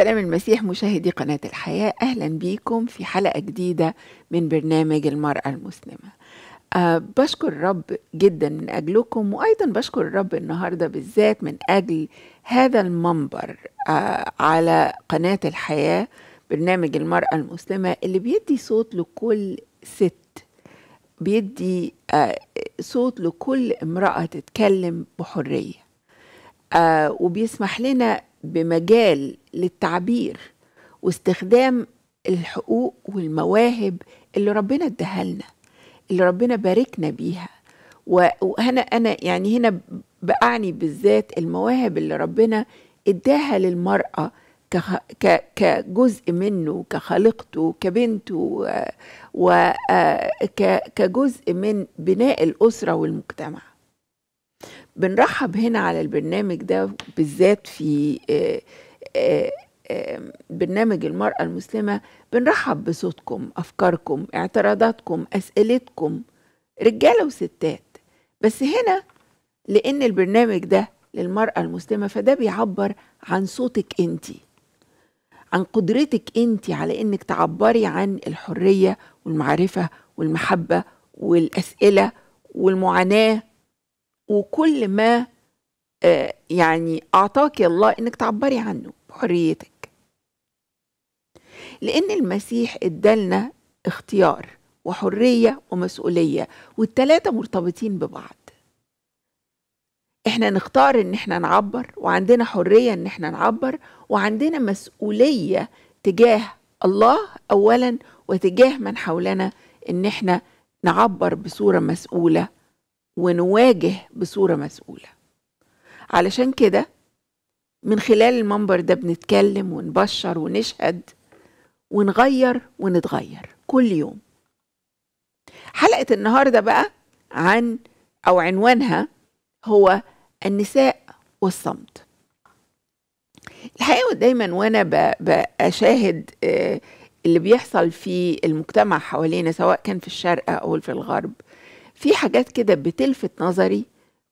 سلام المسيح مشاهدي قناة الحياة أهلا بيكم في حلقة جديدة من برنامج المرأة المسلمة أه بشكر الرب جدا من أجلكم وأيضا بشكر الرب النهاردة بالذات من أجل هذا المنبر أه على قناة الحياة برنامج المرأة المسلمة اللي بيدي صوت لكل ست بيدي أه صوت لكل امرأة تتكلم بحرية آه، وبيسمح لنا بمجال للتعبير واستخدام الحقوق والمواهب اللي ربنا اداها لنا اللي ربنا باركنا بيها وهنا انا يعني هنا باعني بالذات المواهب اللي ربنا اداها للمراه كجزء منه كخالقته كبنته وكجزء آه، من بناء الاسره والمجتمع بنرحب هنا على البرنامج ده بالذات في آه، آه، آه، برنامج المرأة المسلمة بنرحب بصوتكم أفكاركم اعتراضاتكم أسئلتكم رجالة وستات بس هنا لأن البرنامج ده للمرأة المسلمة فده بيعبر عن صوتك انتي عن قدرتك انت على انك تعبري عن الحريه والمعرفه والمحبه والاسئله والمعاناه وكل ما آه، يعني أعطاك الله إنك تعبري عنه بحريتك لأن المسيح ادالنا اختيار وحرية ومسؤولية والتلاتة مرتبطين ببعض احنا نختار ان احنا نعبر وعندنا حرية ان احنا نعبر وعندنا مسؤولية تجاه الله أولا وتجاه من حولنا ان احنا نعبر بصورة مسؤولة ونواجه بصورة مسؤولة علشان كده من خلال المنبر ده بنتكلم ونبشر ونشهد ونغير ونتغير كل يوم حلقة النهاردة بقى عن أو عنوانها هو النساء والصمت الحقيقة دايما وأنا بشاهد آه، اللي بيحصل في المجتمع حوالينا سواء كان في الشرق أو في الغرب في حاجات كده بتلفت نظري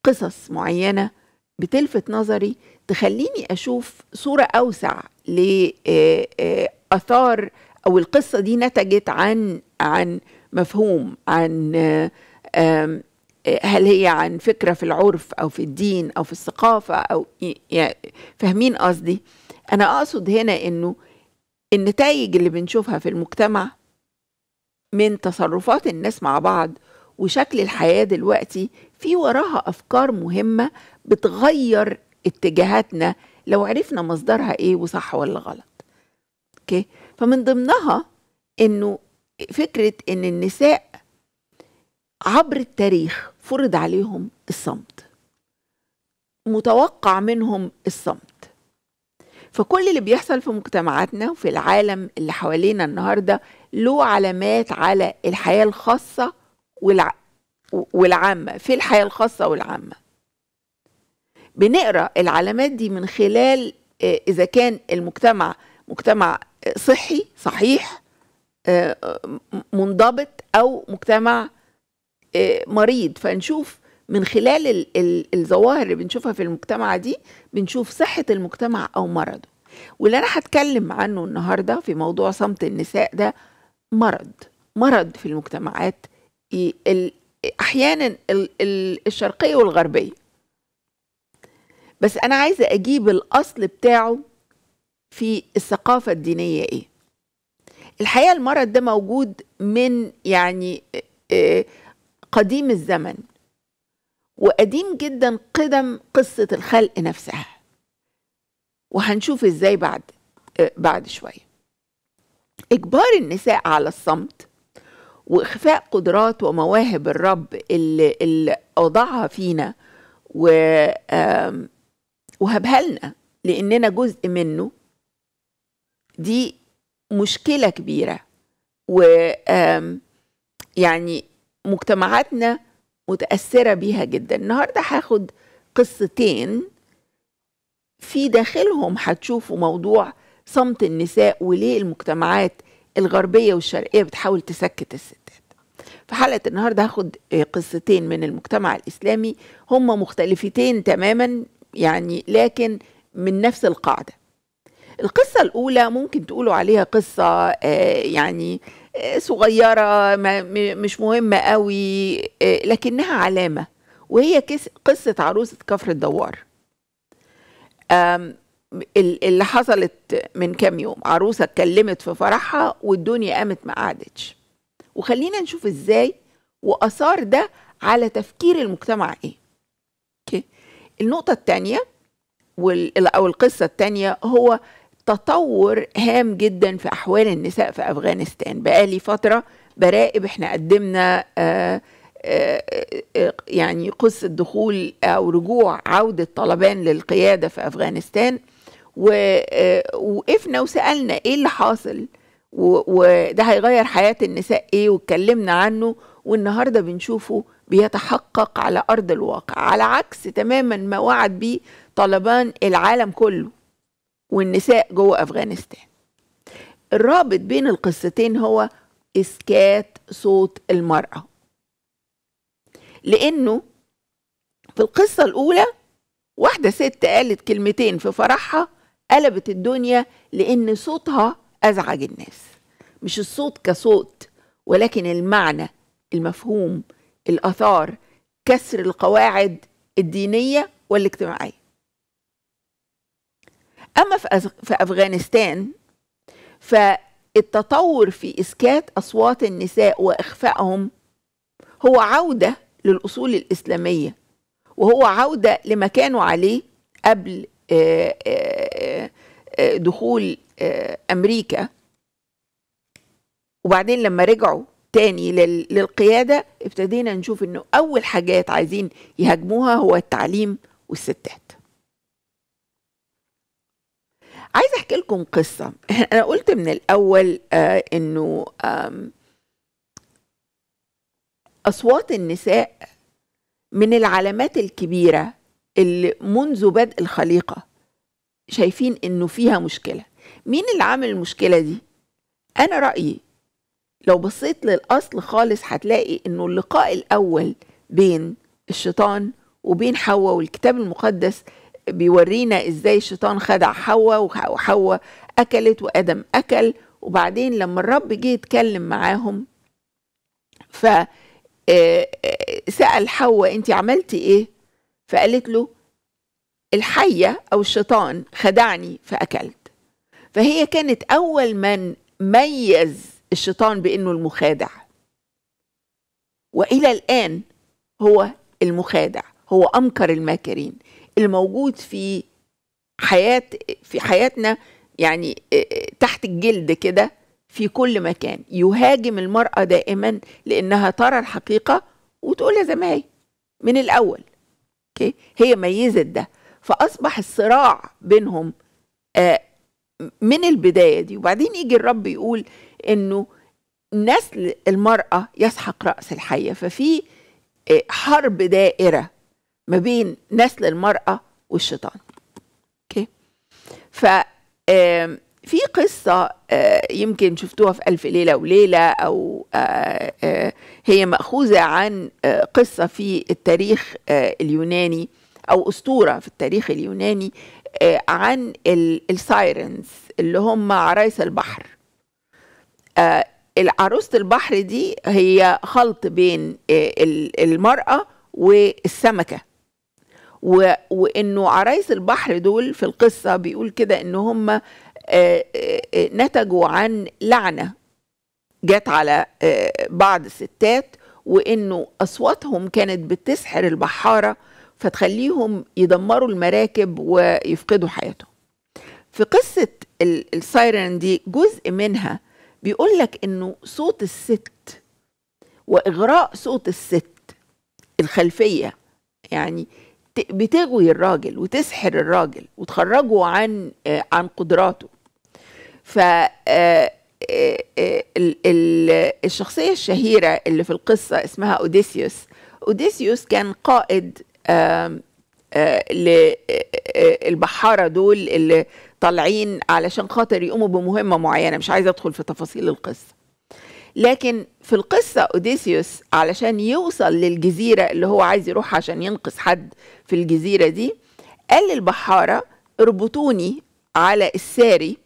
قصص معينه بتلفت نظري تخليني اشوف صوره اوسع لاثار او القصه دي نتجت عن عن مفهوم عن هل هي عن فكره في العرف او في الدين او في الثقافه او فاهمين قصدي انا اقصد هنا انه النتائج اللي بنشوفها في المجتمع من تصرفات الناس مع بعض وشكل الحياه دلوقتي في وراها افكار مهمه بتغير اتجاهاتنا لو عرفنا مصدرها ايه وصح ولا غلط اوكي فمن ضمنها انه فكره ان النساء عبر التاريخ فرض عليهم الصمت متوقع منهم الصمت فكل اللي بيحصل في مجتمعاتنا وفي العالم اللي حوالينا النهارده له علامات على الحياه الخاصه والع... والعامة في الحياة الخاصة والعامة بنقرأ العلامات دي من خلال آه، إذا كان المجتمع مجتمع صحي صحيح آه، منضبط أو مجتمع آه، مريض فنشوف من خلال الظواهر اللي بنشوفها في المجتمع دي بنشوف صحة المجتمع أو مرضه واللي أنا هتكلم عنه النهاردة في موضوع صمت النساء ده مرض مرض في المجتمعات احيانا الشرقيه والغربيه بس انا عايزه اجيب الاصل بتاعه في الثقافه الدينيه ايه الحقيقه المرض ده موجود من يعني آه، قديم الزمن وقديم جدا قدم قصه الخلق نفسها وهنشوف ازاي بعد آه، بعد شويه اجبار النساء على الصمت واخفاء قدرات ومواهب الرب اللي, اللي اوضعها فينا وهبها لنا لاننا جزء منه دي مشكله كبيره و يعني مجتمعاتنا متاثره بيها جدا النهارده هاخد قصتين في داخلهم هتشوفوا موضوع صمت النساء وليه المجتمعات الغربيه والشرقيه بتحاول تسكت الست في حلقة النهاردة هاخد آه، قصتين من المجتمع الإسلامي هما مختلفتين تماما يعني لكن من نفس القاعدة القصة الأولى ممكن تقولوا عليها قصة آه، يعني آه، صغيرة مش مهمة قوي لكنها علامة وهي قصة عروسة كفر الدوار اللي حصلت من كام يوم عروسة اتكلمت في فرحها والدنيا قامت ما قعدتش وخلينا نشوف ازاي واثار ده على تفكير المجتمع ايه اوكي النقطه الثانيه او القصه الثانيه هو تطور هام جدا في احوال النساء في افغانستان بقالي فتره براقب احنا قدمنا آآ آه، آآ آه، آه، يعني قصه دخول او رجوع عوده طالبان للقياده في افغانستان ووقفنا وسالنا ايه اللي حاصل وده هيغير حياة النساء إيه واتكلمنا عنه والنهاردة بنشوفه بيتحقق على أرض الواقع على عكس تماما ما وعد به طالبان العالم كله والنساء جوه أفغانستان الرابط بين القصتين هو إسكات صوت المرأة لأنه في القصة الأولى واحدة ست قالت كلمتين في فرحها قلبت الدنيا لأن صوتها ازعج الناس مش الصوت كصوت ولكن المعنى المفهوم الاثار كسر القواعد الدينيه والاجتماعيه اما في افغانستان فالتطور في اسكات اصوات النساء واخفائهم هو عوده للاصول الاسلاميه وهو عوده لما كانوا عليه قبل آآ آه، آآ آه، آه، دخول آه، امريكا وبعدين لما رجعوا تاني للقياده ابتدينا نشوف انه اول حاجات عايزين يهاجموها هو التعليم والستات عايز احكي لكم قصه انا قلت من الاول آه، انه اصوات النساء من العلامات الكبيره اللي منذ بدء الخليقه شايفين انه فيها مشكله مين اللي عامل المشكله دي انا رايي لو بصيت للاصل خالص هتلاقي انه اللقاء الاول بين الشيطان وبين حواء والكتاب المقدس بيورينا ازاي الشيطان خدع حواء وحواء اكلت وادم اكل وبعدين لما الرب جه يتكلم معاهم ف آه، آه، سال حواء انت عملتي ايه فقالت له الحية أو الشيطان خدعني فأكلت فهي كانت أول من ميز الشيطان بأنه المخادع وإلى الآن هو المخادع هو أمكر الماكرين الموجود في حياة في حياتنا يعني آه، تحت الجلد كده في كل مكان يهاجم المرأة دائما لأنها ترى الحقيقة وتقولها زي ما هي من الأول هي ميزت ده فاصبح الصراع بينهم آه، من البدايه دي وبعدين يجي الرب يقول انه نسل المراه يسحق راس الحيه ففي آه، حرب دائره ما بين نسل المراه والشيطان اوكي ف في قصة آه، يمكن شفتوها في ألف ليلة وليلة أو هي مأخوذة عن قصة في التاريخ اليوناني او اسطوره في التاريخ اليوناني آه، عن السايرنز اللي هم عرايس البحر آه، عروسة البحر دي هي خلط بين آه، المرأة والسمكة وانه عرايس البحر دول في القصة بيقول كده ان هم نتجوا عن لعنة جت على بعض الستات وانه اصواتهم كانت بتسحر البحارة فتخليهم يدمروا المراكب ويفقدوا حياتهم في قصة السايرن دي جزء منها بيقول لك انه صوت الست واغراء صوت الست الخلفيه يعني بتغوي الراجل وتسحر الراجل وتخرجه عن آه، عن قدراته ف آه، آه، الشخصيه الشهيره اللي في القصه اسمها اوديسيوس اوديسيوس كان قائد آه، للبحاره آه، آه، دول اللي طالعين علشان خاطر يقوموا بمهمه معينه مش عايزه ادخل في تفاصيل القصه لكن في القصه اوديسيوس علشان يوصل للجزيره اللي هو عايز يروح عشان ينقذ حد في الجزيره دي قال للبحاره اربطوني على الساري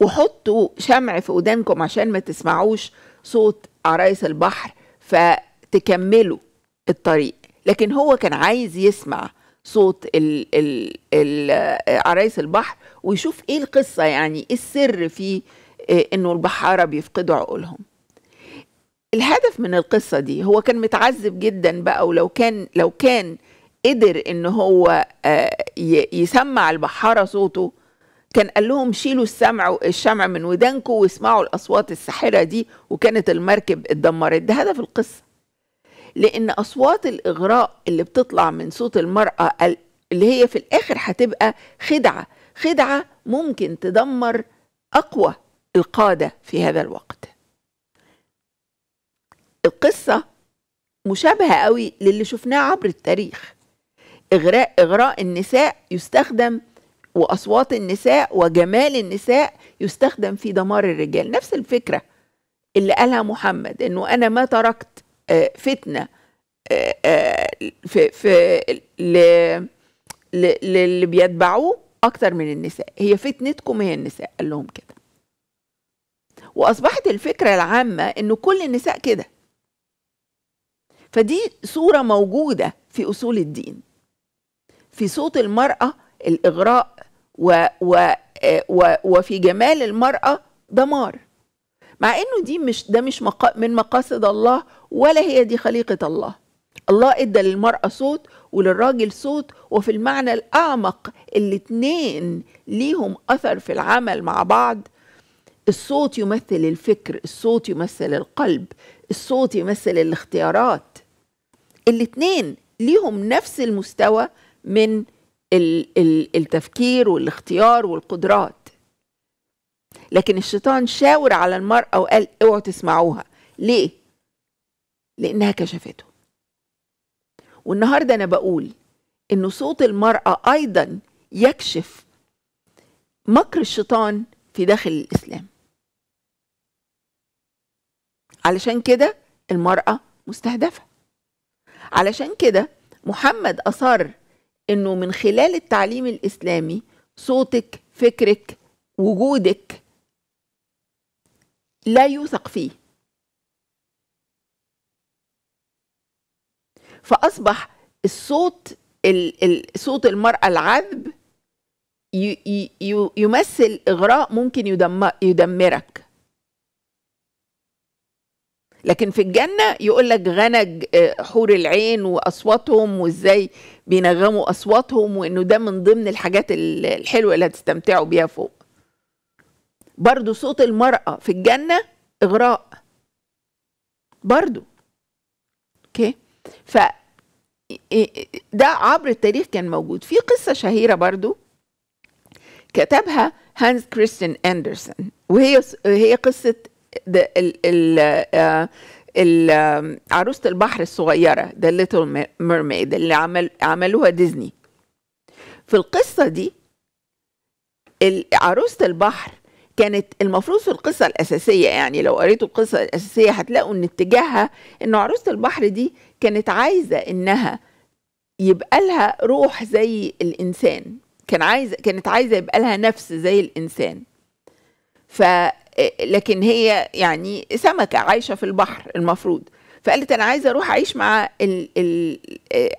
وحطوا شمع في ودانكم عشان ما تسمعوش صوت عرايس البحر فتكملوا الطريق لكن هو كان عايز يسمع صوت ال ال ال عرايس البحر ويشوف ايه القصه يعني ايه السر في آه، انه البحاره بيفقدوا عقولهم الهدف من القصه دي هو كان متعذب جدا بقى ولو كان لو كان قدر ان هو آه، يسمع البحاره صوته كان قال لهم شيلوا السمع الشمع من ودانكم واسمعوا الاصوات الساحره دي وكانت المركب اتدمرت ده هدف القصه لأن أصوات الإغراء اللي بتطلع من صوت المرأة اللي هي في الآخر هتبقى خدعة خدعة ممكن تدمر أقوى القادة في هذا الوقت القصة مشابهة قوي للي شفناه عبر التاريخ إغراء, إغراء النساء يستخدم وأصوات النساء وجمال النساء يستخدم في دمار الرجال نفس الفكرة اللي قالها محمد إنه أنا ما تركت آه، فتنه آه، آه، في في للي بيتبعوه اكتر من النساء هي فتنتكم هي النساء قال لهم كده واصبحت الفكره العامه ان كل النساء كده فدي صوره موجوده في اصول الدين في صوت المراه الاغراء و, و, و وفي جمال المراه دمار مع انه دي مش ده مش مقا من مقاصد الله ولا هي دي خليقة الله الله ادى للمرأة صوت وللراجل صوت وفي المعنى الأعمق الاتنين ليهم أثر في العمل مع بعض الصوت يمثل الفكر الصوت يمثل القلب الصوت يمثل الاختيارات الاتنين ليهم نفس المستوى من التفكير والاختيار والقدرات لكن الشيطان شاور على المرأة وقال اوعوا تسمعوها ليه؟ لانها كشفته والنهارده انا بقول ان صوت المراه ايضا يكشف مكر الشيطان في داخل الاسلام علشان كده المراه مستهدفه علشان كده محمد اصر انه من خلال التعليم الاسلامي صوتك فكرك وجودك لا يوثق فيه فاصبح الصوت صوت المراه العذب يمثل اغراء ممكن يدمرك لكن في الجنه يقول لك غنج آه، حور العين واصواتهم وازاي بينغموا اصواتهم وانه ده من ضمن الحاجات الحلوه اللي هتستمتعوا بيها فوق برضو صوت المراه في الجنه اغراء برضو اوكي okay. ف ده عبر التاريخ كان موجود في قصة شهيرة برضو كتبها هانز كريستيان اندرسون وهي هي قصة آه، آه، عروسة البحر الصغيرة ذا ليتل ميرميد اللي عمل عملوها ديزني في القصة دي عروسة البحر كانت المفروض في القصة الأساسية يعني لو قريتوا القصة الأساسية هتلاقوا إن اتجاهها إن عروسة البحر دي كانت عايزة إنها يبقى لها روح زي الإنسان كان عايزة كانت عايزة يبقى لها نفس زي الإنسان ف لكن هي يعني سمكة عايشة في البحر المفروض فقالت أنا عايزة أروح أعيش مع ال ال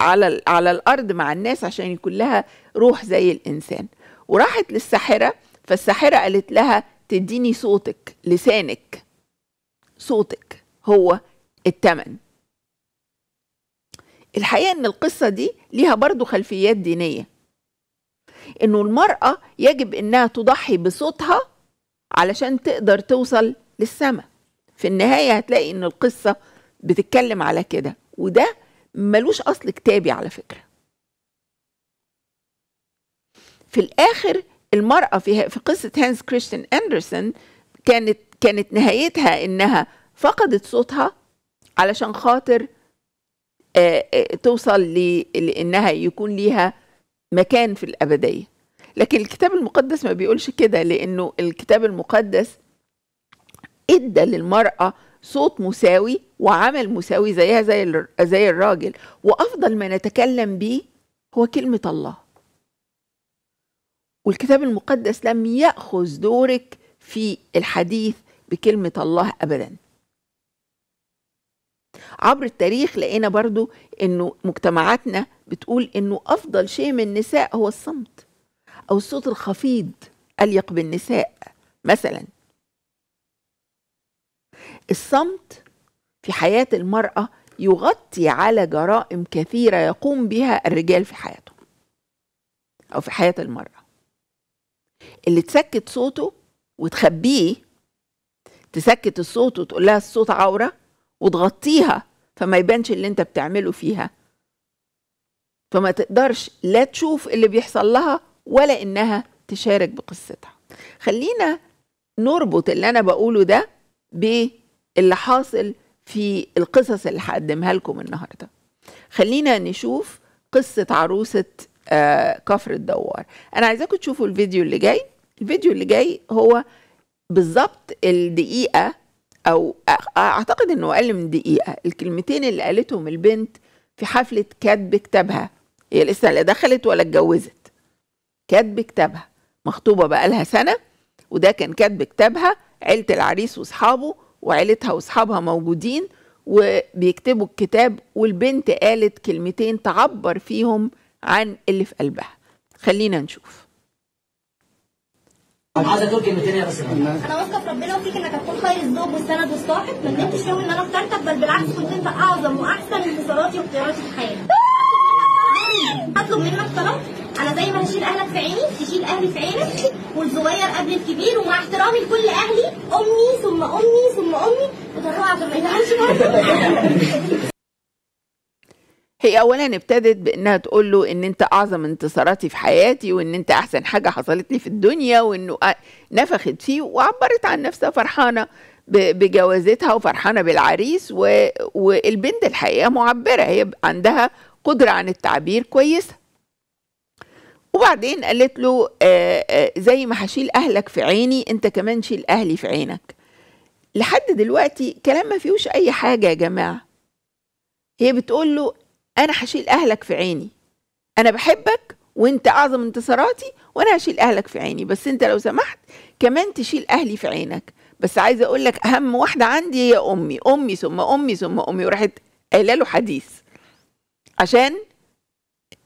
على ال على الأرض مع الناس عشان يكون لها روح زي الإنسان وراحت للساحرة فالساحرة قالت لها تديني صوتك لسانك صوتك هو التمن الحقيقة إن القصة دي ليها برضو خلفيات دينية إنه المرأة يجب إنها تضحي بصوتها علشان تقدر توصل للسماء في النهاية هتلاقي إن القصة بتتكلم على كده وده ملوش أصل كتابي على فكرة في الآخر المرأة في في قصة هانس كريستيان أندرسون كانت كانت نهايتها إنها فقدت صوتها علشان خاطر توصل لإنها يكون ليها مكان في الأبدية لكن الكتاب المقدس ما بيقولش كده لأنه الكتاب المقدس ادى للمرأة صوت مساوي وعمل مساوي زيها زي زي الراجل وافضل ما نتكلم بيه هو كلمه الله والكتاب المقدس لم ياخذ دورك في الحديث بكلمه الله ابدا عبر التاريخ لقينا برضو انه مجتمعاتنا بتقول انه افضل شيء من النساء هو الصمت او الصوت الخفيض اليق بالنساء مثلا الصمت في حياه المراه يغطي على جرائم كثيره يقوم بها الرجال في حياتهم او في حياه المراه اللي تسكت صوته وتخبيه تسكت الصوت وتقول لها الصوت عوره وتغطيها فما يبانش اللي انت بتعمله فيها فما تقدرش لا تشوف اللي بيحصل لها ولا انها تشارك بقصتها خلينا نربط اللي انا بقوله ده باللي حاصل في القصص اللي هقدمها لكم النهارده خلينا نشوف قصه عروسه كفر الدوار انا عايزاكم تشوفوا الفيديو اللي جاي الفيديو اللي جاي هو بالظبط الدقيقه او اعتقد انه اقل من دقيقه الكلمتين اللي قالتهم البنت في حفله كاتب كتابها هي لسه لا دخلت ولا اتجوزت كاتب كتابها مخطوبه بقى لها سنه وده كان كاتب كتابها عيله العريس واصحابه وعيلتها واصحابها موجودين وبيكتبوا الكتاب والبنت قالت كلمتين تعبر فيهم عن اللي في قلبها خلينا نشوف انا عايزه تقول كلمتين يا بس انا واثقه في ربنا وفيك انك هتكون خير الزوج والسند والصاحب ما ندمتش قوي ان انا اخترتك بل بالعكس كنت انت اعظم واحسن انتصاراتي واختياراتي في حياتي هطلب منك طلب انا زي ما هشيل اهلك في عيني تشيل اهلي في عينك والصغير قبل الكبير ومع احترامي لكل اهلي امي ثم امي ثم امي وطلعت ما يتعملش هي اولا ابتدت بانها تقول له ان انت اعظم انتصاراتي في حياتي وان انت احسن حاجه حصلت لي في الدنيا وانه نفخت فيه وعبرت عن نفسها فرحانه بجوازتها وفرحانه بالعريس و... والبنت الحقيقه معبره هي عندها قدره عن التعبير كويسه وبعدين قالت له آآ آآ زي ما هشيل اهلك في عيني انت كمان شيل اهلي في عينك لحد دلوقتي كلام ما فيهوش اي حاجه يا جماعه هي بتقول له انا هشيل اهلك في عيني انا بحبك وانت اعظم انتصاراتي وانا هشيل اهلك في عيني بس انت لو سمحت كمان تشيل اهلي في عينك بس عايزه اقول لك اهم واحده عندي هي امي امي ثم امي ثم امي وراحت قايله له حديث عشان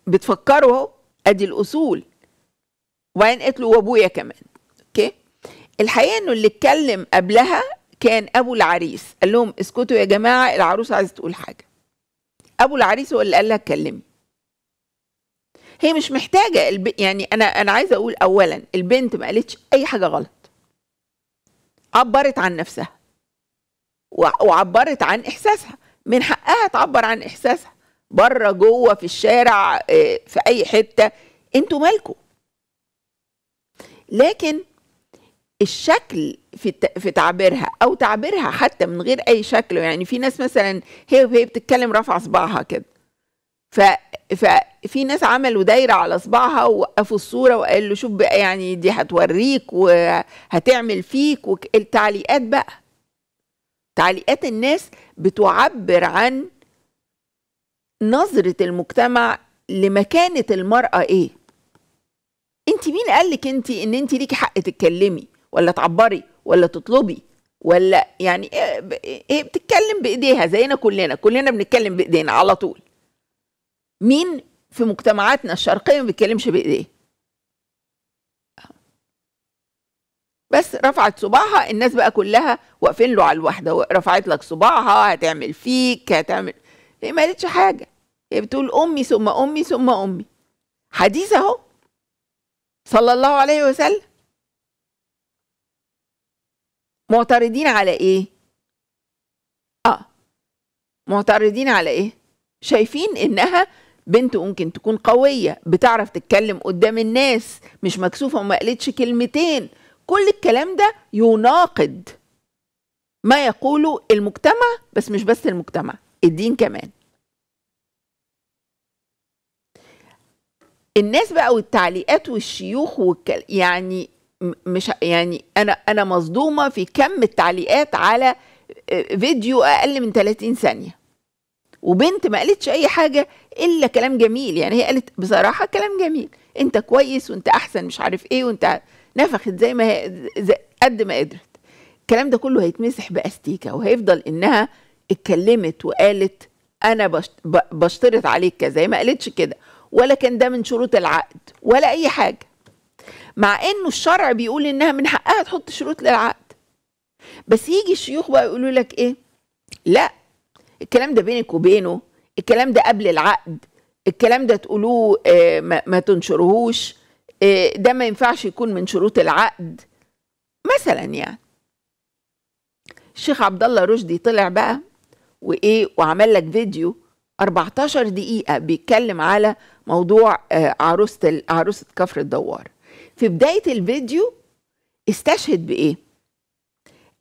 بتفكره اهو ادي الاصول وبعدين قالت له وابويا كمان اوكي الحقيقه انه اللي اتكلم قبلها كان ابو العريس قال لهم اسكتوا يا جماعه العروس عايزه تقول حاجه ابو العريس هو اللي قال لها اتكلمي هي مش محتاجه الب... يعني انا انا عايزه اقول اولا البنت ما قالتش اي حاجه غلط عبرت عن نفسها وعبرت عن احساسها من حقها تعبر عن احساسها بره جوه في الشارع آه، في اي حته انتوا مالكم لكن الشكل في في تعبيرها او تعبيرها حتى من غير اي شكل يعني في ناس مثلا هي وهي بتتكلم رافعه صباعها كده ف ففي ناس عملوا دايره على صباعها ووقفوا الصوره وقالوا شوف بقى يعني دي هتوريك وهتعمل فيك التعليقات بقى تعليقات الناس بتعبر عن نظره المجتمع لمكانه المراه ايه انت مين قالك انت ان انت ليكي حق تتكلمي ولا تعبري ولا تطلبي ولا يعني آه، آه، هي بتتكلم بايديها زينا كلنا كلنا بنتكلم بايدينا على طول مين في مجتمعاتنا الشرقيه ما بيتكلمش بايديه بس رفعت صباعها الناس بقى كلها واقفين له على الواحده رفعت لك صباعها هتعمل فيك هتعمل هي ما قالتش حاجه هي بتقول امي ثم امي ثم امي حديث اهو صلى الله عليه وسلم معترضين على ايه اه معترضين على ايه شايفين انها بنت ممكن تكون قوية بتعرف تتكلم قدام الناس مش مكسوفة وما قالتش كلمتين كل الكلام ده يناقض ما يقوله المجتمع بس مش بس المجتمع الدين كمان الناس بقى والتعليقات والشيوخ والكلام يعني مش يعني انا انا مصدومه في كم التعليقات على آه، فيديو اقل من 30 ثانيه وبنت ما قالتش اي حاجه الا كلام جميل يعني هي قالت بصراحه كلام جميل انت كويس وانت احسن مش عارف ايه وانت نفخت زي ما هي زي قد ما قدرت الكلام ده كله هيتمسح باستيكه وهيفضل انها اتكلمت وقالت انا بشترط عليك كذا هي ما قالتش كده ولا كان ده من شروط العقد ولا اي حاجه مع انه الشرع بيقول انها من حقها تحط شروط للعقد بس يجي الشيوخ بقى يقولوا لك ايه لا الكلام ده بينك وبينه الكلام ده قبل العقد الكلام ده تقولوه آه ما, ما آه ده ما ينفعش يكون من شروط العقد مثلا يعني الشيخ عبد الله رشدي طلع بقى وايه وعمل لك فيديو 14 دقيقه بيتكلم على موضوع آه، عروسه عروسه كفر الدوار في بداية الفيديو استشهد بإيه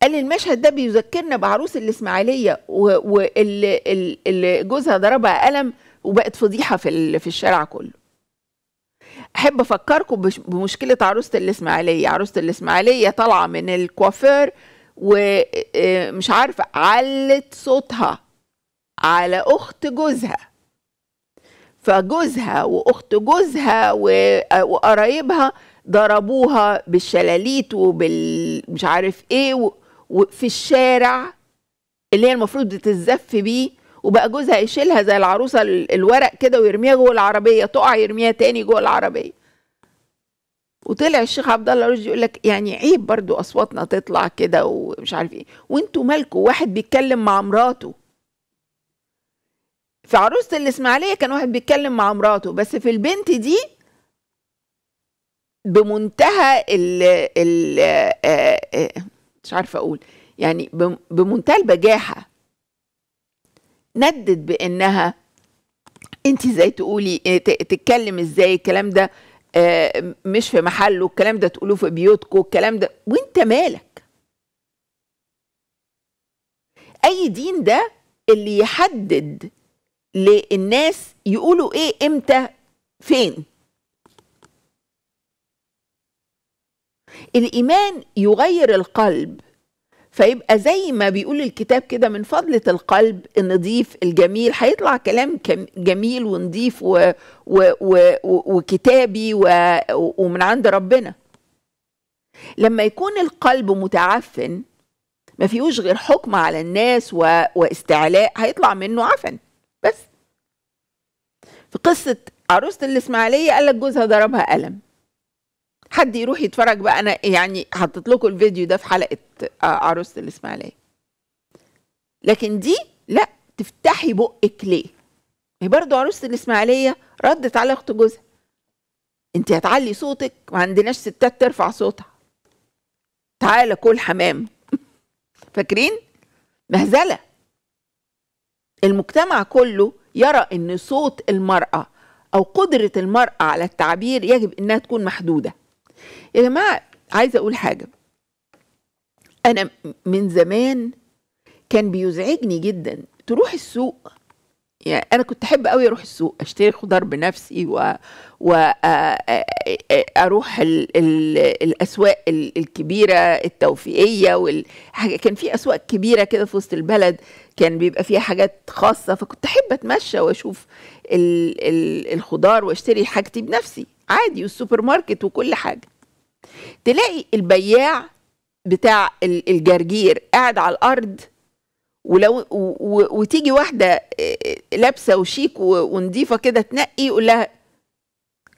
قال المشهد ده بيذكرنا بعروس الإسماعيلية واللي جوزها ضربها قلم وبقت فضيحة في في الشارع كله أحب أفكركم بمشكلة عروسة الإسماعيلية عروسة الإسماعيلية طالعة من الكوافير ومش آه، عارفة علت صوتها على أخت جوزها فجوزها واخت جوزها آه، وقرايبها ضربوها بالشلاليت وبالمش عارف ايه وفي الشارع اللي هي المفروض تتزف بيه وبقى جوزها يشيلها زي العروسه الورق كده ويرميها جوه العربيه تقع يرميها تاني جوه العربيه وطلع الشيخ عبد الله رشدي يقول لك يعني عيب برضو اصواتنا تطلع كده ومش عارف ايه وانتوا مالكوا واحد بيتكلم مع مراته في عروسه الاسماعيليه كان واحد بيتكلم مع مراته بس في البنت دي بمنتهى ال ال آه، آه، مش عارفه اقول يعني بمنتهى البجاحه ندد بانها انت ازاي تقولي آه، تتكلم ازاي الكلام ده مش في محله الكلام ده تقولوه في بيوتكم الكلام ده وانت مالك اي دين ده اللي يحدد للناس يقولوا ايه امتى فين الايمان يغير القلب فيبقى زي ما بيقول الكتاب كده من فضلة القلب النظيف الجميل هيطلع كلام جميل ونظيف و و و وكتابي و ومن عند ربنا لما يكون القلب متعفن ما فيهوش غير حكم على الناس و... واستعلاء هيطلع منه عفن بس في قصة عروسة الإسماعيلية قال لك جوزها ضربها قلم حد يروح يتفرج بقى انا يعني حطيت لكم الفيديو ده في حلقه آه، عروسه الاسماعيليه لكن دي لا تفتحي بقك ليه هي برضه عروسه الاسماعيليه ردت على اخت جوزها انت هتعلي صوتك ما عندناش ستات ترفع صوتها تعالى كل حمام فاكرين مهزله المجتمع كله يرى ان صوت المراه او قدره المراه على التعبير يجب انها تكون محدوده يا جماعه عايزه اقول حاجه انا من زمان كان بيزعجني جدا تروح السوق يعني انا كنت احب قوي اروح السوق اشتري خضار بنفسي و واروح ال... ال... الاسواق الكبيره التوفيقيه والحاجه كان في اسواق كبيره كده في وسط البلد كان بيبقى فيها حاجات خاصه فكنت احب اتمشى واشوف ال... ال... الخضار واشتري حاجتي بنفسي عادي والسوبر ماركت وكل حاجه تلاقي البياع بتاع الجرجير قاعد على الارض ولو وتيجي واحده لابسه وشيك ونضيفه كده تنقي يقول لها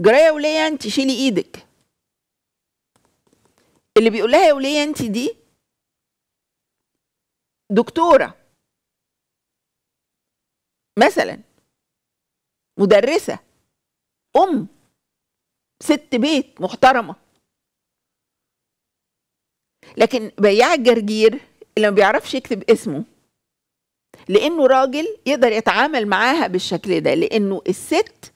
جرايه وليا انت شيلي ايدك اللي بيقول لها يا وليا انت دي دكتوره مثلا مدرسه ام ست بيت محترمه لكن بياع الجرجير اللي ما بيعرفش يكتب اسمه لانه راجل يقدر يتعامل معاها بالشكل ده لانه الست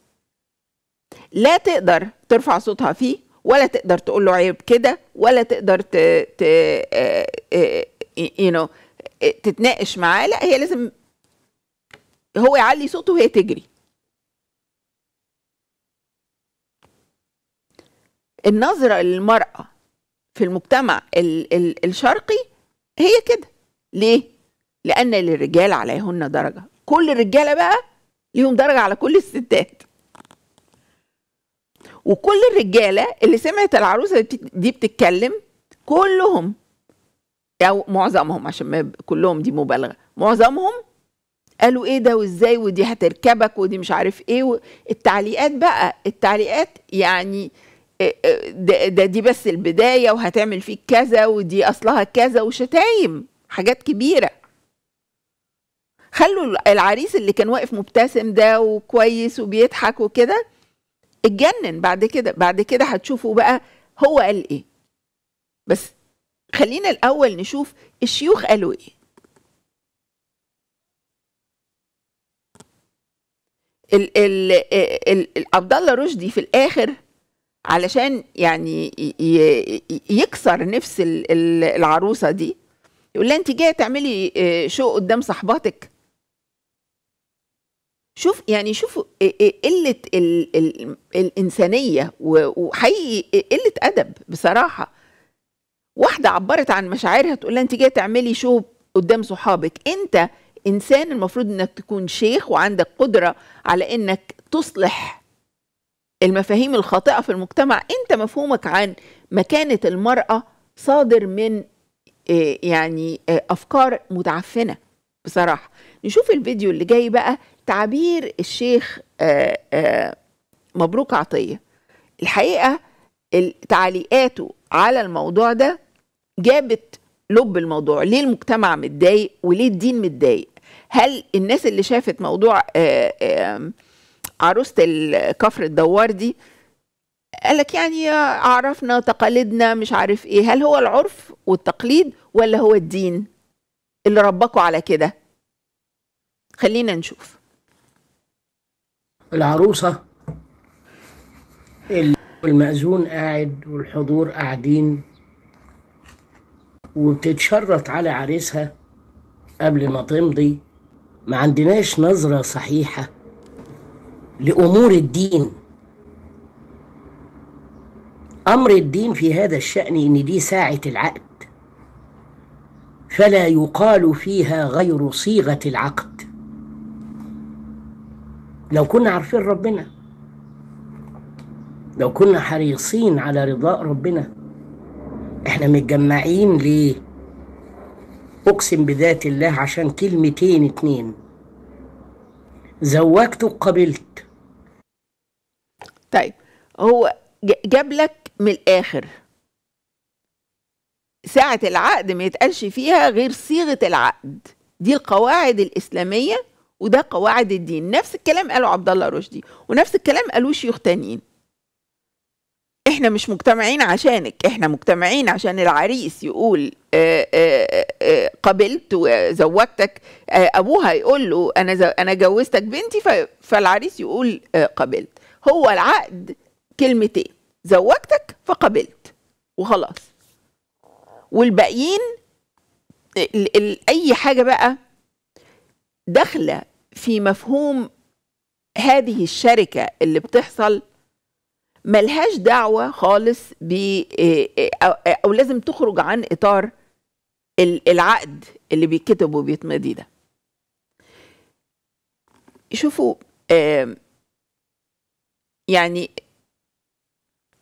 لا تقدر ترفع صوتها فيه ولا تقدر تقول له عيب كده ولا تقدر ت ت آه، آه، يو نو تتناقش معاه لا هي لازم هو يعلي صوته وهي تجري النظرة للمرأة في المجتمع ال ال الشرقي هي كده ليه؟ لأن للرجال عليهن درجة كل الرجالة بقى ليهم درجة على كل الستات وكل الرجالة اللي سمعت العروسة دي بتتكلم كلهم أو معظمهم عشان ما كلهم دي مبالغة معظمهم قالوا ايه ده وازاي ودي هتركبك ودي مش عارف ايه التعليقات بقى التعليقات يعني آه، آه، ده, دي بس البدايه وهتعمل فيك كذا ودي اصلها كذا وشتايم حاجات كبيره خلوا العريس اللي كان واقف مبتسم ده وكويس وبيضحك وكده اتجنن بعد كده بعد كده هتشوفوا بقى هو قال ايه بس خلينا الاول نشوف الشيوخ قالوا ايه ال ال آه، ال عبد الله رشدي في الاخر علشان يعني يكسر نفس العروسه دي يقول لها انت جايه تعملي آه، شو قدام صاحباتك شوف يعني شوفوا آه، آه، قله الانسانيه وحقيقي قله ادب بصراحه واحده عبرت عن مشاعرها تقول لها انت جايه تعملي شو قدام صحابك انت انسان المفروض انك تكون شيخ وعندك قدره على انك تصلح المفاهيم الخاطئة في المجتمع أنت مفهومك عن مكانة المرأة صادر من آه، يعني آه، أفكار متعفنة بصراحة نشوف الفيديو اللي جاي بقى تعبير الشيخ آه، مبروك عطية الحقيقة تعليقاته على الموضوع ده جابت لب الموضوع ليه المجتمع متضايق وليه الدين متضايق هل الناس اللي شافت موضوع آآ آآ عروسه الكفر الدوار دي قال لك يعني عرفنا تقاليدنا مش عارف ايه هل هو العرف والتقليد ولا هو الدين اللي ربكوا على كده خلينا نشوف العروسة المأذون قاعد والحضور قاعدين وبتتشرط على عريسها قبل ما تمضي ما عندناش نظرة صحيحة لأمور الدين أمر الدين في هذا الشأن إن دي ساعة العقد فلا يقال فيها غير صيغة العقد لو كنا عارفين ربنا لو كنا حريصين على رضاء ربنا احنا متجمعين ليه اقسم بذات الله عشان كلمتين اتنين زوجت وقبلت طيب هو جاب لك من الاخر ساعة العقد ما يتقالش فيها غير صيغة العقد دي القواعد الإسلامية وده قواعد الدين نفس الكلام قاله عبد الله رشدي ونفس الكلام قالوه شيوخ تانيين احنا مش مجتمعين عشانك احنا مجتمعين عشان العريس يقول اه اه اه قبلت وزوجتك ابوها يقول له انا انا جوزتك بنتي فالعريس يقول قبلت هو العقد كلمتين زوجتك فقبلت وخلاص والباقيين ال ال اي حاجه بقى داخله في مفهوم هذه الشركه اللي بتحصل ملهاش دعوه خالص ب او لازم تخرج عن اطار العقد اللي بيتكتب وبيتمضي ده شوفوا آمم، يعني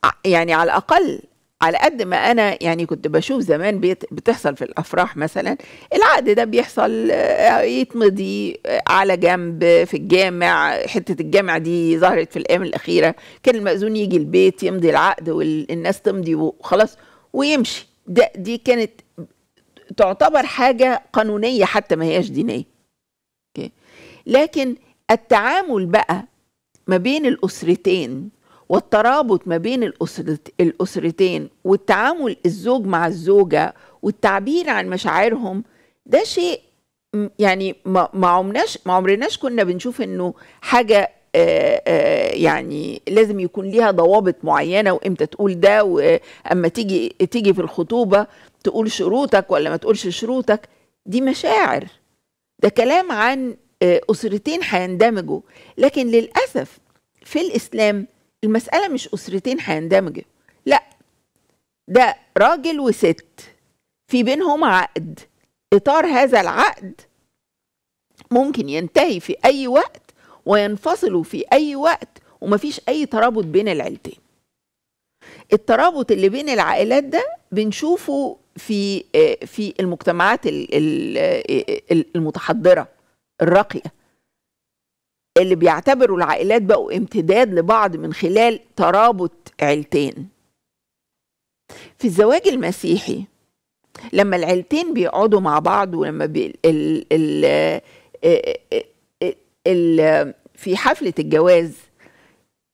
آه، يعني على الأقل على قد ما أنا يعني كنت بشوف زمان بتحصل في الأفراح مثلا العقد ده بيحصل آه، يتمضي آه، على جنب في الجامع حتة الجامع دي ظهرت في الأيام الأخيرة كان المأذون يجي البيت يمضي العقد والناس تمضي وخلاص ويمشي ده دي كانت تعتبر حاجة قانونية حتى ما هياش دينية لكن التعامل بقى ما بين الأسرتين والترابط ما بين الأسرتين والتعامل الزوج مع الزوجة والتعبير عن مشاعرهم ده شيء يعني ما عمناش ما عمرناش كنا بنشوف انه حاجه آآ آآ يعني لازم يكون ليها ضوابط معينه وامتى تقول ده واما تيجي تيجي في الخطوبه تقول شروطك ولا ما تقولش شروطك دي مشاعر ده كلام عن آه، اسرتين هيندمجوا لكن للاسف في الاسلام المساله مش اسرتين هيندمجوا لا ده راجل وست في بينهم عقد اطار هذا العقد ممكن ينتهي في اي وقت وينفصلوا في اي وقت ومفيش اي ترابط بين العيلتين الترابط اللي بين العائلات ده بنشوفه في آه، في المجتمعات آه، المتحضره الراقيه اللي بيعتبروا العائلات بقوا امتداد لبعض من خلال ترابط عيلتين في الزواج المسيحي لما العيلتين بيقعدوا مع بعض ولما بي ال ال ال ال في حفلة الجواز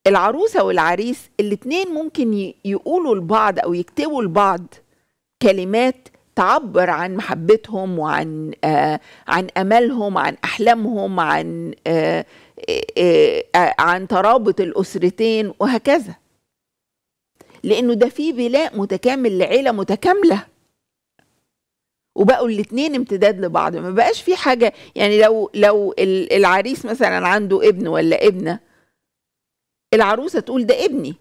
العروسة والعريس الاتنين ممكن يقولوا لبعض أو يكتبوا لبعض كلمات تعبر عن محبتهم وعن آه عن املهم عن احلامهم عن آه آه, آه، عن ترابط الاسرتين وهكذا لانه ده في بناء متكامل لعيله متكامله وبقوا الاثنين امتداد لبعض ما بقاش في حاجه يعني لو لو العريس مثلا عنده ابن ولا ابنه العروسه تقول ده ابني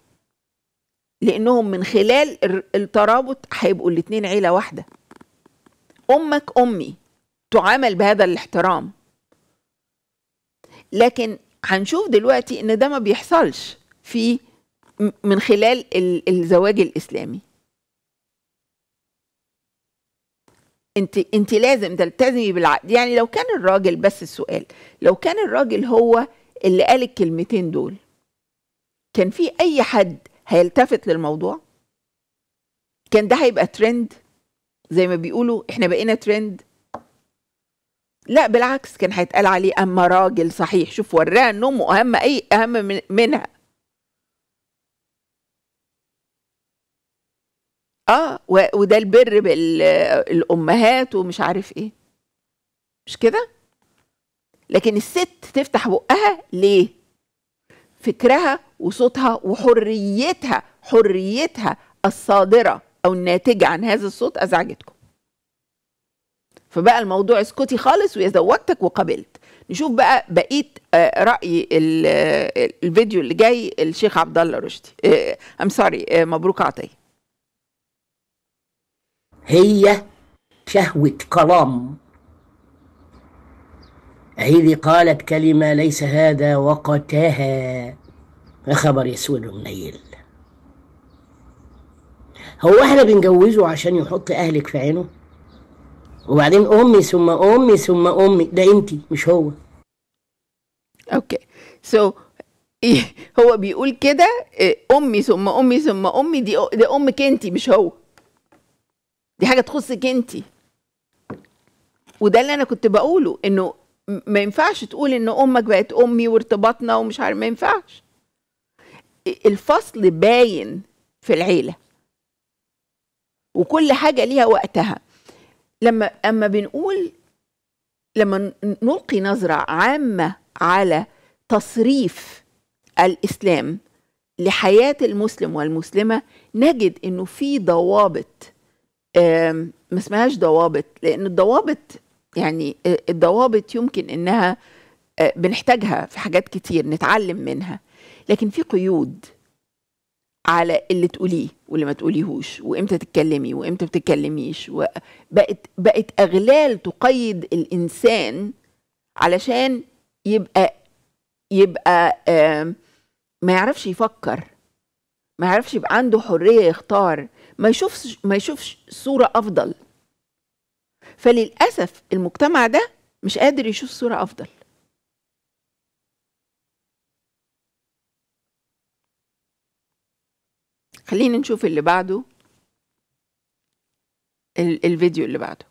لانهم من خلال الترابط هيبقوا الاثنين عيله واحده امك امي تعامل بهذا الاحترام لكن هنشوف دلوقتي ان ده ما بيحصلش في من خلال الزواج الاسلامي انت انت لازم تلتزمي بالعقد يعني لو كان الراجل بس السؤال لو كان الراجل هو اللي قال الكلمتين دول كان في اي حد هيلتفت للموضوع كان ده هيبقى ترند زي ما بيقولوا احنا بقينا ترند لا بالعكس كان هيتقال عليه اما راجل صحيح شوف وراها ان امه اهم اي اهم من منها اه وده البر بالامهات ومش عارف ايه مش كده لكن الست تفتح بقها ليه فكرها وصوتها وحريتها حريتها الصادره او الناتجه عن هذا الصوت ازعجتكم فبقى الموضوع اسكتي خالص ويزوجتك وقبلت نشوف بقى بقيه آه، راي آه، الفيديو اللي جاي الشيخ عبد الله رشدي ام آه، سوري مبروك عطيه هي شهوه كرام هذه قالت كلمة ليس هذا وقتها خبر يسود النيل هو احنا بنجوزه عشان يحط اهلك في عينه وبعدين امي ثم امي ثم امي ده انت مش هو اوكي سو so, هو بيقول كده امي ثم امي ثم امي دي ده امك انت مش هو دي حاجه تخصك انت وده اللي انا كنت بقوله انه ما ينفعش تقول ان امك بقت امي وارتباطنا ومش عارف ما ينفعش الفصل باين في العيله وكل حاجه ليها وقتها لما اما بنقول لما نلقي نظره عامه على تصريف الاسلام لحياه المسلم والمسلمه نجد انه في ضوابط ما اسمهاش ضوابط لان الضوابط يعني الضوابط يمكن انها بنحتاجها في حاجات كتير نتعلم منها لكن في قيود على اللي تقوليه واللي ما تقوليهوش وامتى تتكلمي وامتى ما تتكلميش بقت بقت اغلال تقيد الانسان علشان يبقى يبقى ما يعرفش يفكر ما يعرفش يبقى عنده حريه يختار ما يشوفش ما يشوفش صوره افضل فللاسف المجتمع ده مش قادر يشوف صوره افضل خلينا نشوف اللي بعده الفيديو اللي بعده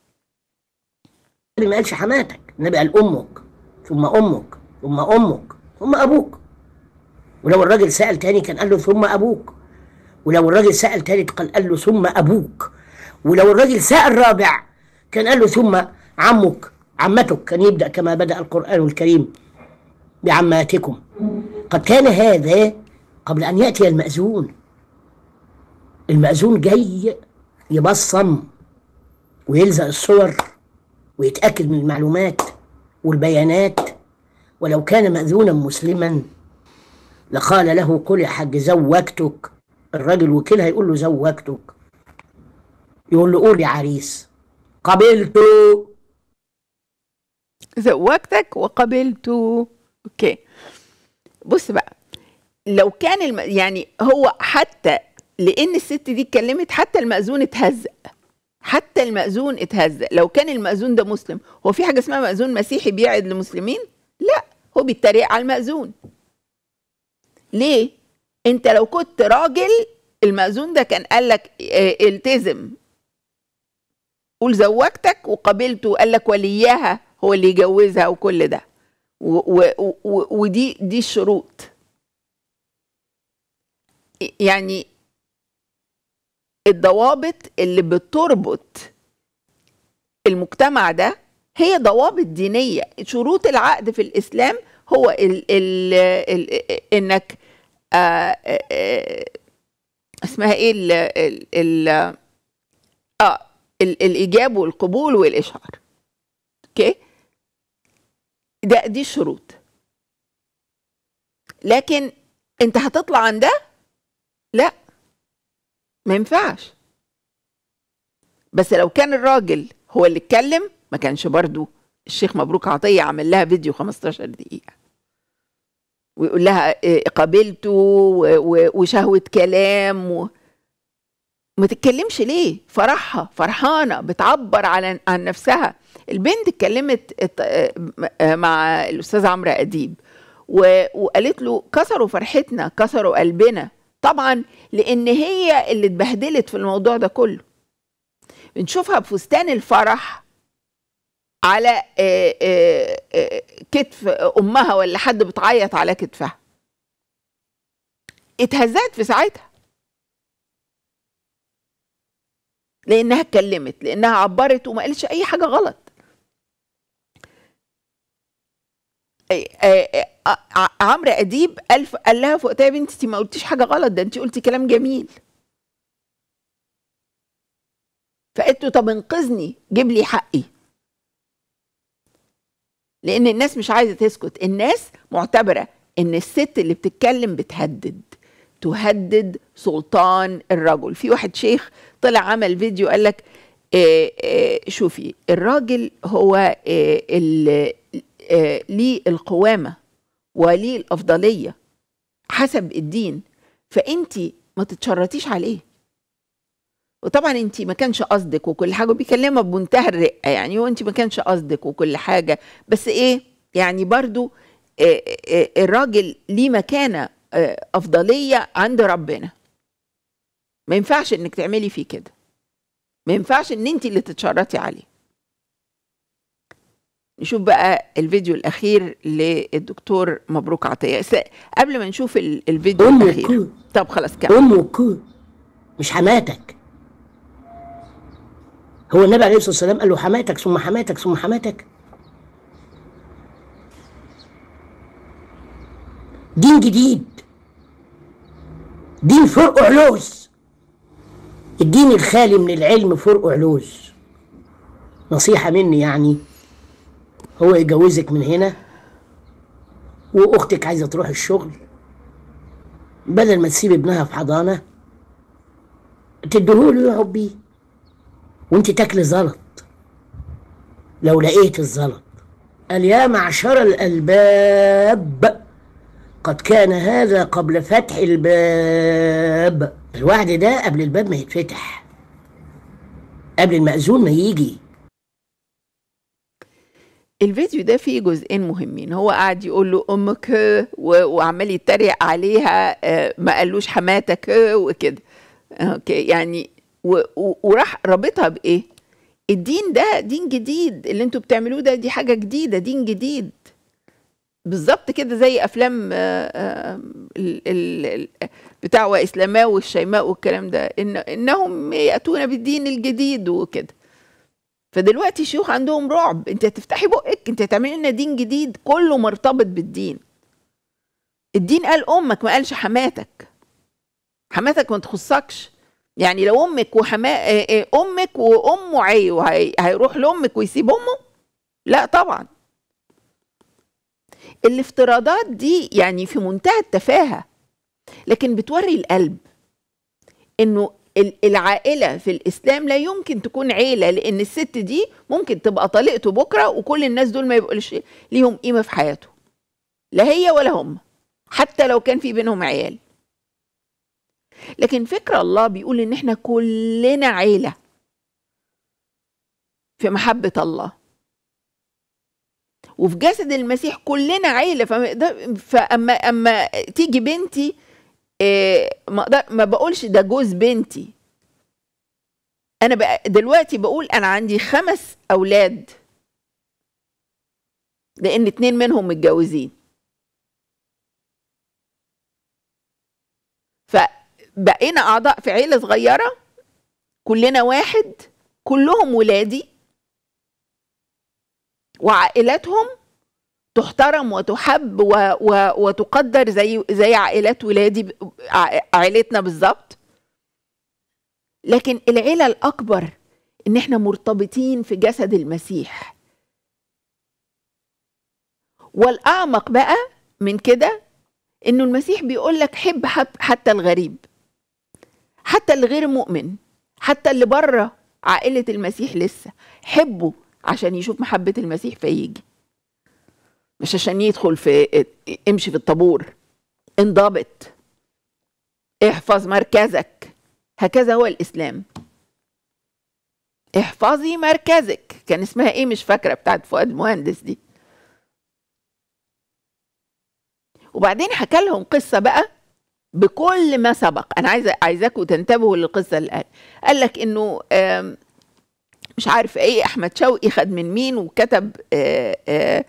النبي ما قالش حماتك النبي قال امك ثم امك ثم امك ثم ابوك ولو الراجل سال تاني كان قال له ثم ابوك ولو الراجل سال تالت قال له ثم ابوك ولو الراجل سال رابع كان قال له ثم عمك عمتك كان يبدا كما بدا القران الكريم بعماتكم قد كان هذا قبل ان ياتي الماذون المأذون جاي يبصم ويلزق الصور ويتأكد من المعلومات والبيانات ولو كان مأذونا مسلما لقال له قل يا حاج زوجتك الراجل وكيل هيقول له زوجتك يقول له قول يا عريس قبلته زوجتك وقبلته اوكي بص بقى لو كان الم... يعني هو حتى لان الست دي اتكلمت حتى المأذون اتهزق حتى المأذون اتهزق لو كان المأذون ده مسلم هو في حاجه اسمها مأذون مسيحي بيعد لمسلمين لا هو بيتريق على المأذون ليه انت لو كنت راجل المأذون ده كان قال لك اه التزم قول زوجتك وقابلته وقال لك وليها هو اللي يجوزها وكل ده و و و ودي دي الشروط يعني الضوابط اللي بتربط المجتمع ده هي ضوابط دينيه شروط العقد في الاسلام هو الـ الـ الـ انك آآ آه، آآ آه، آه، اسمها ايه الـ الـ الـ اه ال الايجاب والقبول والإشعار اوكي ده دي الشروط لكن انت هتطلع عن ده لا ما ينفعش بس لو كان الراجل هو اللي اتكلم ما كانش برضو الشيخ مبروك عطية عمل لها فيديو 15 دقيقة ويقول لها آه، قابلته وشهوة كلام و... ما تتكلمش ليه فرحها فرحانة بتعبر على عن نفسها البنت اتكلمت آه، آه، مع الأستاذ عمرو أديب وقالت له كسروا فرحتنا كسروا قلبنا طبعا لان هي اللي اتبهدلت في الموضوع ده كله بنشوفها بفستان الفرح على آه، آه، آه، كتف امها ولا حد بتعيط على كتفها اتهزت في ساعتها لانها اتكلمت لانها عبرت وما قالتش اي حاجه غلط إيه، إيه، إيه، عمرو اديب قال لها في وقتها يا بنتي انت ما قلتيش حاجه غلط ده انت قلتي كلام جميل فقلت له طب انقذني جيب لي حقي لان الناس مش عايزه تسكت الناس معتبره ان الست اللي بتتكلم بتهدد تهدد سلطان الرجل في واحد شيخ طلع عمل فيديو قال لك شوفي الراجل هو ليه آه، القوامة وليه الأفضلية حسب الدين فأنت ما تتشرطيش عليه وطبعا انت ما كانش قصدك وكل حاجه بيكلمها بمنتهى الرقه يعني وانت ما كانش قصدك وكل حاجه بس ايه يعني برضو آه، آه، الراجل ليه مكانه افضليه عند ربنا ما ينفعش انك تعملي فيه كده ما ينفعش ان انت اللي تتشرطي عليه نشوف بقى الفيديو الاخير للدكتور مبروك عطيه قبل ما نشوف الفيديو أم الاخير كو. طب خلاص كمل ام كو مش حماتك هو النبي عليه الصلاه والسلام قال له حماتك ثم حماتك ثم حماتك دين جديد دين فرق علوز الدين الخالي من العلم فرق علوز نصيحه مني يعني هو يجوزك من هنا واختك عايزه تروح الشغل بدل ما تسيب ابنها في حضانه تديهوله يقعد بيه وانت تاكلي زلط لو لقيت الزلط قال يا معشر الالباب قد كان هذا قبل فتح الباب الوعد ده قبل الباب ما يتفتح قبل المأذون ما يجي الفيديو ده فيه جزئين مهمين هو قاعد يقول له امك وعمال يتريق عليها آه، ما قالوش حماتك آه، وكده اوكي يعني وراح رابطها بايه الدين ده دين جديد اللي انتوا بتعملوه ده دي حاجه جديده دين جديد بالظبط كده زي افلام آه، بتاع واسلاماء والشيماء والكلام ده إن انهم ياتون بالدين الجديد وكده فدلوقتي الشيوخ عندهم رعب انت هتفتحي بقك انت هتعملي لنا دين جديد كله مرتبط بالدين الدين قال امك ما قالش حماتك حماتك ما تخصكش يعني لو امك وحما آه، آه، امك وامه عيو هيروح لامك ويسيب امه لا طبعا الافتراضات دي يعني في منتهى التفاهه لكن بتوري القلب انه العائلة في الإسلام لا يمكن تكون عيلة لأن الست دي ممكن تبقى طليقته بكرة وكل الناس دول ما يبقوش ليهم قيمة في حياته لا هي ولا هم حتى لو كان في بينهم عيال لكن فكر الله بيقول إن إحنا كلنا عيلة في محبة الله وفي جسد المسيح كلنا عيلة فأما أما تيجي بنتي إيه، ما اقدر ما بقولش ده جوز بنتي انا بقى دلوقتي بقول انا عندي خمس اولاد لان اتنين منهم متجوزين فبقينا اعضاء في عيله صغيره كلنا واحد كلهم ولادي وعائلاتهم تحترم وتحب و و وتقدر زي زي عائلات ولادي عائلتنا بالظبط لكن العيله الاكبر ان احنا مرتبطين في جسد المسيح والاعمق بقى من كده انه المسيح بيقول لك حب حتى الغريب حتى الغير مؤمن حتى اللي بره عائله المسيح لسه حبه عشان يشوف محبه المسيح فيجي مش عشان يدخل في امشي في الطابور انضبط احفظ مركزك هكذا هو الاسلام احفظي مركزك كان اسمها ايه مش فاكره بتاعت فؤاد المهندس دي وبعدين حكى لهم قصه بقى بكل ما سبق انا عايزه عايزاكم تنتبهوا للقصه اللي قال قال لك انه مش عارف ايه احمد شوقي خد من مين وكتب آآ آآ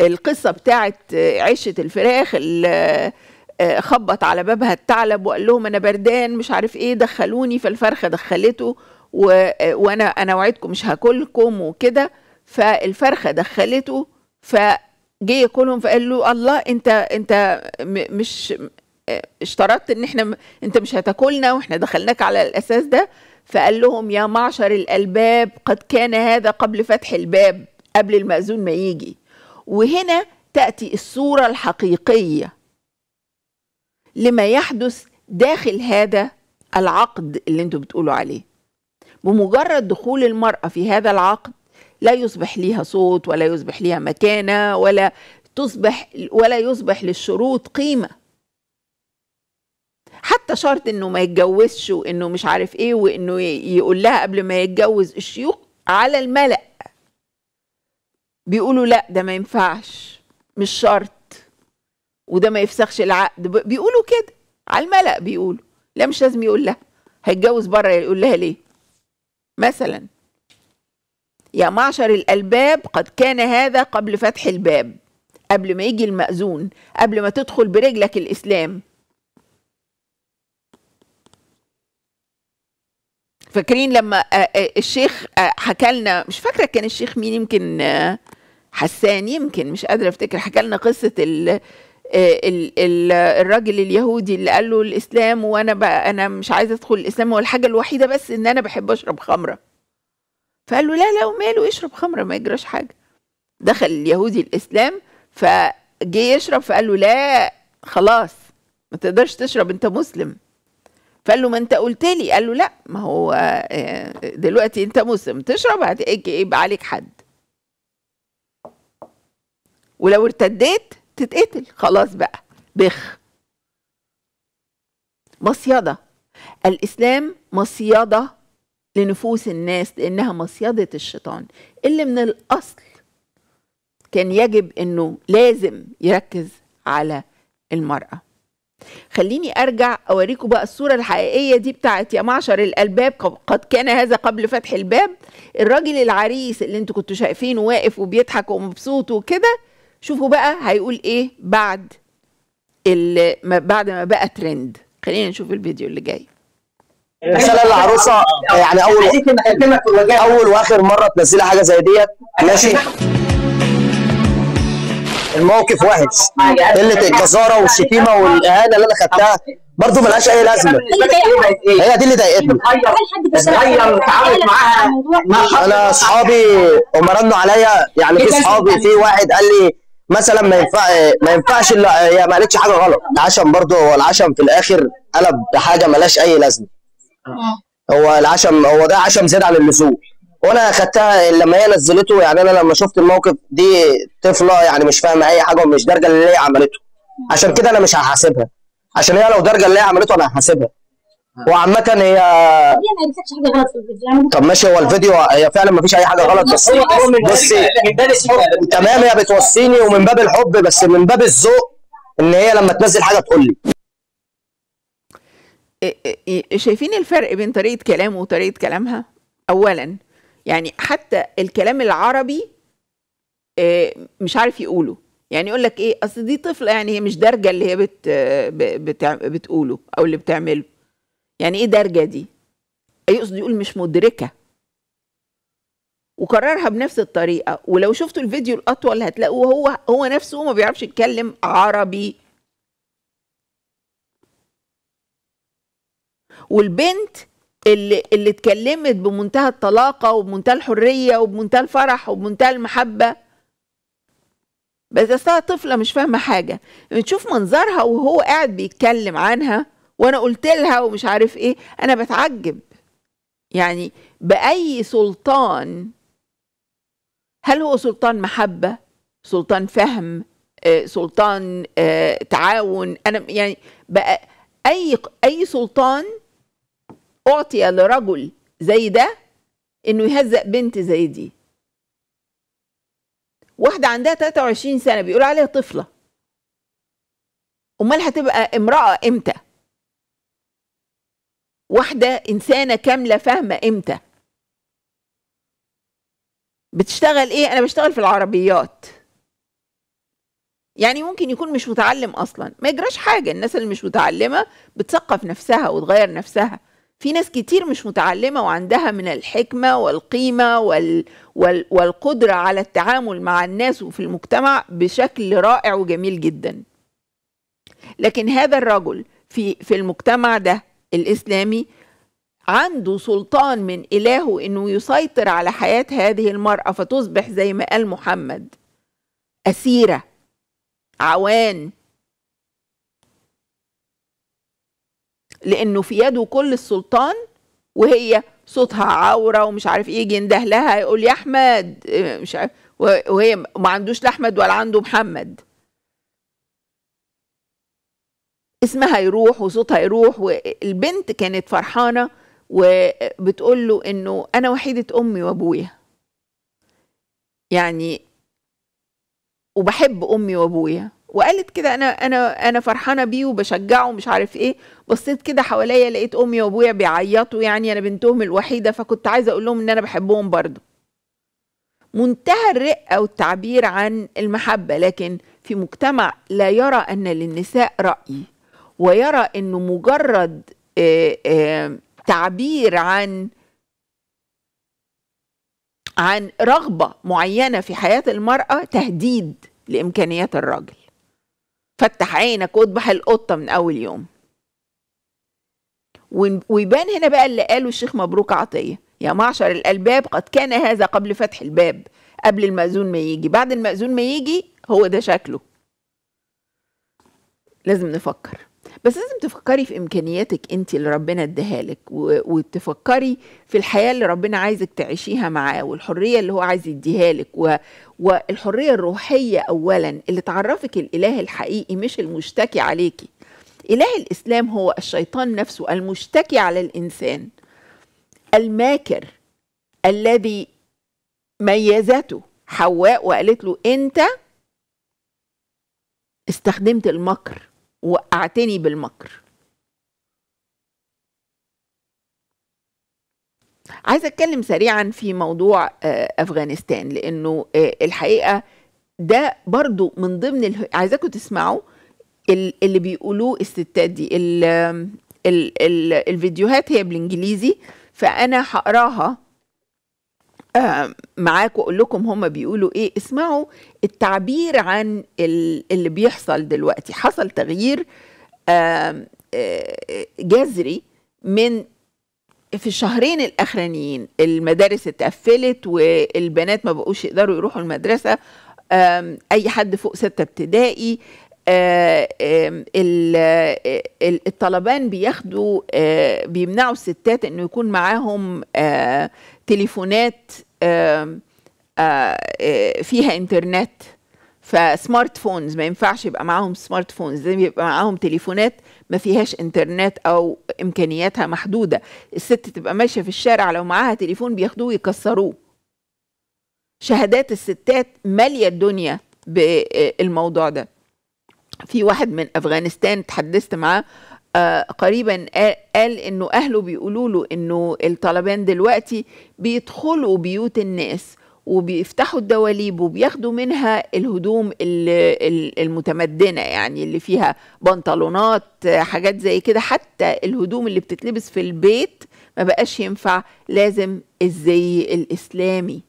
القصه بتاعت عشه الفراخ اللي آه، خبط على بابها الثعلب وقال لهم انا بردان مش عارف ايه دخلوني فالفرخه دخلته آه، وانا انا وعدكم مش هاكلكم وكده فالفرخه دخلته فجه ياكلهم فقال له الله انت انت مش آه، اشترطت ان احنا انت مش هتاكلنا واحنا دخلناك على الاساس ده فقال لهم يا معشر الالباب قد كان هذا قبل فتح الباب قبل المأذون ما يجي وهنا تأتي الصورة الحقيقية لما يحدث داخل هذا العقد اللي انتوا بتقولوا عليه بمجرد دخول المرأة في هذا العقد لا يصبح ليها صوت ولا يصبح ليها مكانة ولا تصبح ولا يصبح للشروط قيمة حتى شرط انه ما يتجوزش وانه مش عارف ايه وانه يقول لها قبل ما يتجوز الشيوخ على الملأ بيقولوا لا ده ما ينفعش مش شرط وده ما يفسخش العقد بيقولوا كده على الملأ بيقولوا لا مش لازم يقول لها هيتجوز بره يقول لها ليه مثلا يا معشر الألباب قد كان هذا قبل فتح الباب قبل ما يجي المأذون قبل ما تدخل برجلك الإسلام فاكرين لما آه، آه، الشيخ آه، حكى لنا مش فاكره كان الشيخ مين يمكن حسان يمكن مش قادره افتكر حكى لنا قصه آه، ال الراجل اليهودي اللي قال له الاسلام وانا بقى انا مش عايز ادخل الاسلام هو الحاجه الوحيده بس ان انا بحب اشرب خمره فقال له لا لا وماله اشرب خمره ما يجراش حاجه دخل اليهودي الاسلام فجي يشرب فقال له لا خلاص ما تقدرش تشرب انت مسلم فقال له ما انت قلت لي قال له لا ما هو آه، دلوقتي انت مسلم تشرب هيبقى عليك حد ولو ارتديت تتقتل خلاص بقى بخ مصيدة الإسلام مصيدة لنفوس الناس لأنها مصيدة الشيطان اللي من الأصل كان يجب أنه لازم يركز على المرأة خليني أرجع أوريكم بقى الصورة الحقيقية دي بتاعت يا معشر الألباب قد كان هذا قبل فتح الباب الراجل العريس اللي انتوا كنتوا شايفينه واقف وبيضحك ومبسوط وكده شوفوا بقى هيقول ايه بعد ما بعد ما بقى ترند خلينا نشوف الفيديو اللي جاي رسالة للعروسة يعني أول أول وآخر مرة تنزلي حاجة زي ديت ماشي الموقف وحش قلة الجزارة والشتيمة والإهانة اللي أنا خدتها برضه ملهاش أي لازمة هي دي اللي ضايقتني أنا أصحابي هم رنوا عليا يعني في أصحابي في واحد قال لي مثلا ما ينفع ما ينفعش هي ما قالتش حاجه غلط العشم برضه هو العشم في الاخر قلب حاجه مالهاش اي لازمه اه. هو العشم هو ده عشم زياده عن اللزوم وانا خدتها لما هي نزلته يعني انا لما شفت الموقف دي طفله يعني مش فاهمه اي حاجه ومش دارجه اللي هي عملته عشان كده انا مش هحاسبها عشان هي لو دارجه اللي هي عملته انا هحاسبها آه. وعامة هي طب ماشي هو الفيديو هي فعلا ما فيش اي حاجه غلط بس بصي تمام هي بتوصيني ومن باب الحب بس من باب الذوق ان هي لما تنزل حاجه تقول لي شايفين الفرق بين طريقه كلامه وطريقه كلامها اولا يعني حتى الكلام العربي آه، مش عارف يقوله يعني يقول لك ايه اصل دي طفله يعني هي مش دارجه اللي هي بت آه، بتقوله او اللي بتعمله يعني ايه دارجه دي يقصد يقول مش مدركه وكررها بنفس الطريقه ولو شفتوا الفيديو الاطول هتلاقوه هو هو نفسه ما بيعرفش يتكلم عربي والبنت اللي اللي اتكلمت بمنتهى الطلاقه وبمنتهى الحريه وبمنتهى الفرح وبمنتهى المحبه بس اصلها طفله مش فاهمه حاجه بتشوف منظرها وهو قاعد بيتكلم عنها وانا قلت لها ومش عارف ايه انا بتعجب يعني باي سلطان هل هو سلطان محبه سلطان فهم آه، سلطان آه، تعاون انا يعني بقى اي اي سلطان اعطي لرجل زي ده انه يهزق بنت زي دي واحده عندها 23 سنه بيقول عليها طفله امال هتبقى امراه امتى واحدة إنسانة كاملة فاهمة إمتى بتشتغل إيه أنا بشتغل في العربيات يعني ممكن يكون مش متعلم أصلا ما يجراش حاجة الناس اللي مش متعلمة بتثقف نفسها وتغير نفسها في ناس كتير مش متعلمة وعندها من الحكمة والقيمة وال... وال... والقدرة على التعامل مع الناس وفي المجتمع بشكل رائع وجميل جدا لكن هذا الرجل في في المجتمع ده الإسلامي عنده سلطان من إلهه إنه يسيطر على حياة هذه المرأة فتصبح زي ما قال محمد أسيرة عوان لأنه في يده كل السلطان وهي صوتها عورة ومش عارف إيه جنده لها يقول يا أحمد مش عارف وهي ما عندوش لا أحمد ولا عنده محمد اسمها يروح وصوتها يروح والبنت كانت فرحانة وبتقول له انه انا وحيدة امي وابويا يعني وبحب امي وابويا وقالت كده انا انا انا فرحانه بيه وبشجعه ومش عارف ايه بصيت كده حواليا لقيت امي وابويا بيعيطوا يعني انا بنتهم الوحيده فكنت عايزه اقول لهم ان انا بحبهم برضه منتهى الرقه والتعبير عن المحبه لكن في مجتمع لا يرى ان للنساء راي ويرى انه مجرد آه، آه، تعبير عن عن رغبه معينه في حياه المراه تهديد لامكانيات الراجل فتح عينك واذبح القطه من اول يوم ويبان هنا بقى اللي قاله الشيخ مبروك عطيه يا معشر الالباب قد كان هذا قبل فتح الباب قبل المأذون ما يجي بعد المأذون ما يجي هو ده شكله لازم نفكر بس لازم تفكري في امكانياتك انت اللي ربنا اداها لك وتفكري في الحياه اللي ربنا عايزك تعيشيها معاه والحريه اللي هو عايز يديها لك و... والحريه الروحيه اولا اللي تعرفك الاله الحقيقي مش المشتكي عليكي اله الاسلام هو الشيطان نفسه المشتكي على الانسان الماكر الذي ميزته حواء وقالت له انت استخدمت المكر وقعتني بالمكر عايزه اتكلم سريعا في موضوع آه، افغانستان لانه آه، الحقيقه ده برضو من ضمن ال... عايزاكم تسمعوا اللي بيقولوه الستات دي ال... ال... ال... الفيديوهات هي بالانجليزي فانا هقراها آه، معاك واقول لكم هم بيقولوا ايه اسمعوا التعبير عن اللي بيحصل دلوقتي حصل تغيير آه، جذري من في الشهرين الاخرانيين المدارس اتقفلت والبنات ما بقوش يقدروا يروحوا المدرسه اي حد فوق ستة ابتدائي آه، آه، الطلبان بياخدوا آه، بيمنعوا الستات انه يكون معاهم تليفونات فيها انترنت فسمارت فونز ما ينفعش يبقى معاهم سمارت فونز لازم يبقى معاهم تليفونات ما فيهاش انترنت او امكانياتها محدوده الست تبقى ماشيه في الشارع لو معاها تليفون بياخدوه ويكسروه شهادات الستات ماليه الدنيا بالموضوع ده في واحد من افغانستان تحدثت معاه آه، قريبا قال انه اهله بيقولوا له انه الطالبان دلوقتي بيدخلوا بيوت الناس وبيفتحوا الدواليب وبياخدوا منها الهدوم المتمدنه يعني اللي فيها بنطلونات حاجات زي كده حتى الهدوم اللي بتتلبس في البيت ما بقاش ينفع لازم الزي الاسلامي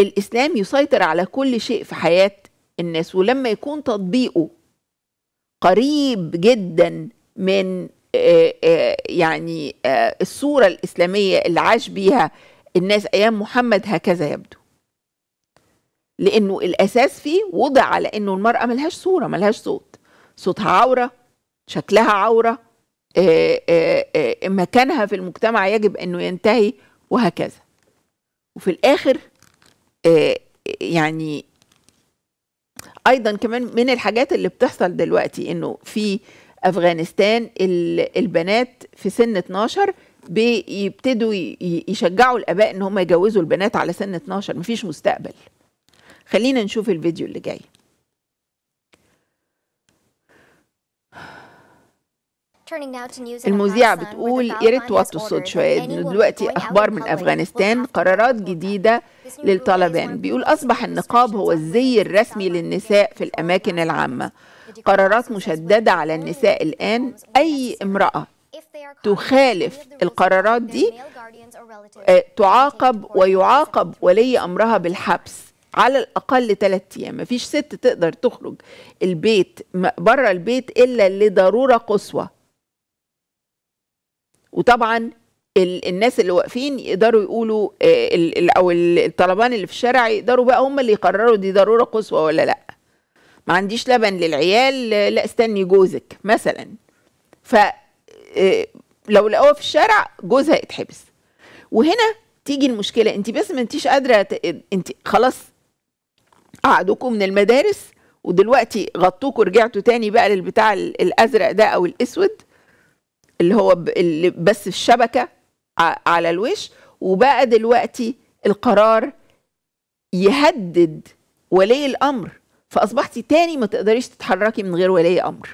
الاسلام يسيطر على كل شيء في حياه الناس ولما يكون تطبيقه قريب جدا من آه، آه، يعني آه، الصورة الإسلامية اللي عاش بيها الناس أيام محمد هكذا يبدو لأنه الأساس فيه وضع على أنه المرأة ملهاش صورة ملهاش صوت صوتها عورة شكلها عورة مكانها في المجتمع يجب أنه ينتهي وهكذا وفي الآخر يعني ايضا كمان من الحاجات اللي بتحصل دلوقتي انه في افغانستان البنات في سن 12 بيبتدوا يشجعوا الاباء ان هم يجوزوا البنات على سن 12 مفيش مستقبل خلينا نشوف الفيديو اللي جاي المذيعة بتقول يا ريت توطوا الصوت شوية إنه دلوقتي أخبار من أفغانستان قرارات جديدة للطالبان بيقول أصبح النقاب هو الزي الرسمي للنساء في الأماكن العامة قرارات مشددة على النساء الآن أي امرأة تخالف القرارات دي آه، تعاقب ويعاقب ولي أمرها بالحبس على الأقل ثلاثة أيام مفيش ست تقدر تخرج البيت بره البيت إلا لضرورة قصوى وطبعا الناس اللي واقفين يقدروا يقولوا آه، او الطلبان اللي في الشارع يقدروا بقى هم اللي يقرروا دي ضروره قصوى ولا لا ما عنديش لبن للعيال لا استني جوزك مثلا ف آه، لو لقوها في الشارع جوزها اتحبس وهنا تيجي المشكله انت بس ما انتيش قادره ت... انت خلاص قعدوكم من المدارس ودلوقتي غطوكوا رجعتوا تاني بقى للبتاع الازرق ده او الاسود اللي هو اللي بس الشبكه على الوش وبقى دلوقتي القرار يهدد ولي الامر فاصبحتي تاني ما تقدريش تتحركي من غير ولي امر